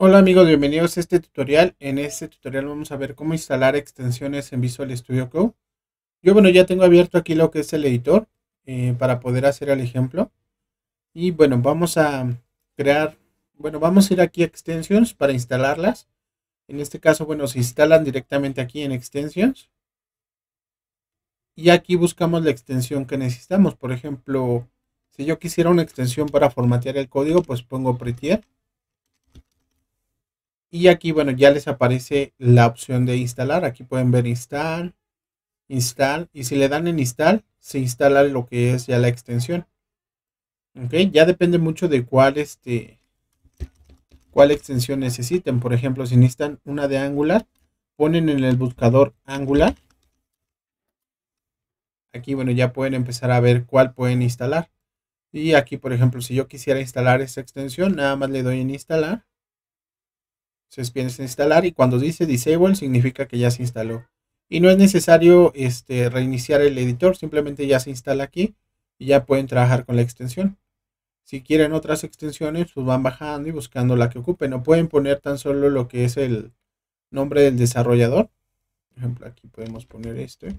Hola amigos, bienvenidos a este tutorial. En este tutorial vamos a ver cómo instalar extensiones en Visual Studio Code. Yo bueno, ya tengo abierto aquí lo que es el editor eh, para poder hacer el ejemplo. Y bueno, vamos a crear, bueno, vamos a ir aquí a Extensions para instalarlas. En este caso, bueno, se instalan directamente aquí en Extensions. Y aquí buscamos la extensión que necesitamos. Por ejemplo, si yo quisiera una extensión para formatear el código, pues pongo Prettier. Y aquí, bueno, ya les aparece la opción de instalar. Aquí pueden ver instalar, install. Y si le dan en install, se instala lo que es ya la extensión. Ok, ya depende mucho de cuál, este, cuál extensión necesiten. Por ejemplo, si necesitan una de Angular, ponen en el buscador Angular. Aquí, bueno, ya pueden empezar a ver cuál pueden instalar. Y aquí, por ejemplo, si yo quisiera instalar esta extensión, nada más le doy en instalar se piensa instalar y cuando dice disable significa que ya se instaló. Y no es necesario este, reiniciar el editor, simplemente ya se instala aquí y ya pueden trabajar con la extensión. Si quieren otras extensiones, pues van bajando y buscando la que ocupen. No pueden poner tan solo lo que es el nombre del desarrollador. Por ejemplo, aquí podemos poner este.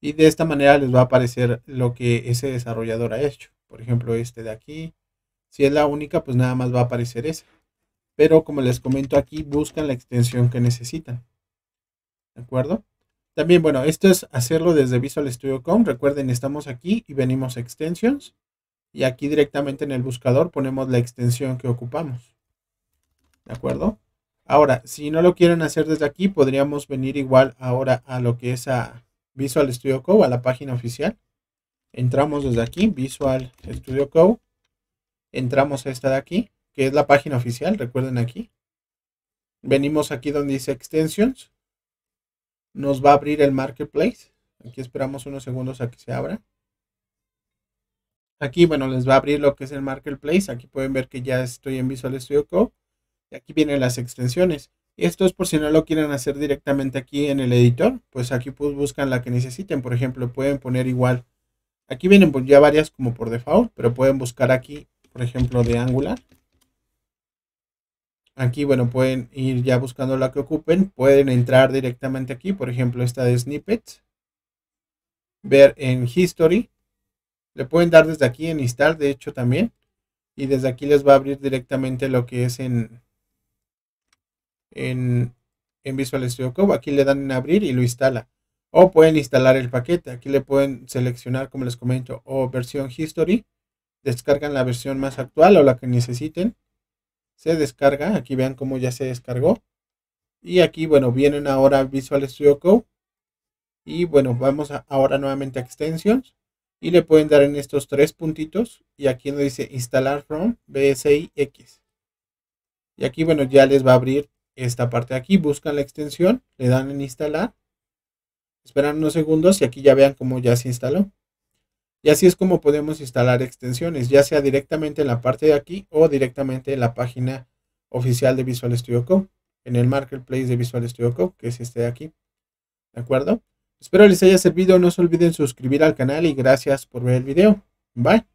Y de esta manera les va a aparecer lo que ese desarrollador ha hecho. Por ejemplo, este de aquí. Si es la única, pues nada más va a aparecer esa pero como les comento aquí, buscan la extensión que necesitan. ¿De acuerdo? También, bueno, esto es hacerlo desde Visual Studio Com. Recuerden, estamos aquí y venimos a Extensions. Y aquí directamente en el buscador ponemos la extensión que ocupamos. ¿De acuerdo? Ahora, si no lo quieren hacer desde aquí, podríamos venir igual ahora a lo que es a Visual Studio Code, a la página oficial. Entramos desde aquí, Visual Studio Code. Entramos a esta de aquí que es la página oficial, recuerden aquí. Venimos aquí donde dice extensions. Nos va a abrir el marketplace. Aquí esperamos unos segundos a que se abra. Aquí, bueno, les va a abrir lo que es el marketplace. Aquí pueden ver que ya estoy en Visual Studio Code. Y aquí vienen las extensiones. Esto es por si no lo quieren hacer directamente aquí en el editor, pues aquí pues buscan la que necesiten. Por ejemplo, pueden poner igual. Aquí vienen pues, ya varias como por default, pero pueden buscar aquí, por ejemplo, de Angular. Aquí, bueno, pueden ir ya buscando la que ocupen. Pueden entrar directamente aquí. Por ejemplo, esta de snippets. Ver en history. Le pueden dar desde aquí en install, de hecho, también. Y desde aquí les va a abrir directamente lo que es en, en, en Visual Studio Code. Aquí le dan en abrir y lo instala. O pueden instalar el paquete. Aquí le pueden seleccionar, como les comento, o versión history. Descargan la versión más actual o la que necesiten se descarga. Aquí vean cómo ya se descargó. Y aquí, bueno, vienen ahora Visual Studio Code. Y bueno, vamos ahora nuevamente a Extensions. Y le pueden dar en estos tres puntitos. Y aquí nos dice instalar from BSIX. Y aquí, bueno, ya les va a abrir esta parte de aquí. Buscan la extensión, le dan en instalar. Esperan unos segundos y aquí ya vean cómo ya se instaló. Y así es como podemos instalar extensiones, ya sea directamente en la parte de aquí o directamente en la página oficial de Visual Studio Code, en el marketplace de Visual Studio Code, que es este de aquí. ¿De acuerdo? Espero les haya servido, no se olviden suscribir al canal y gracias por ver el video. Bye.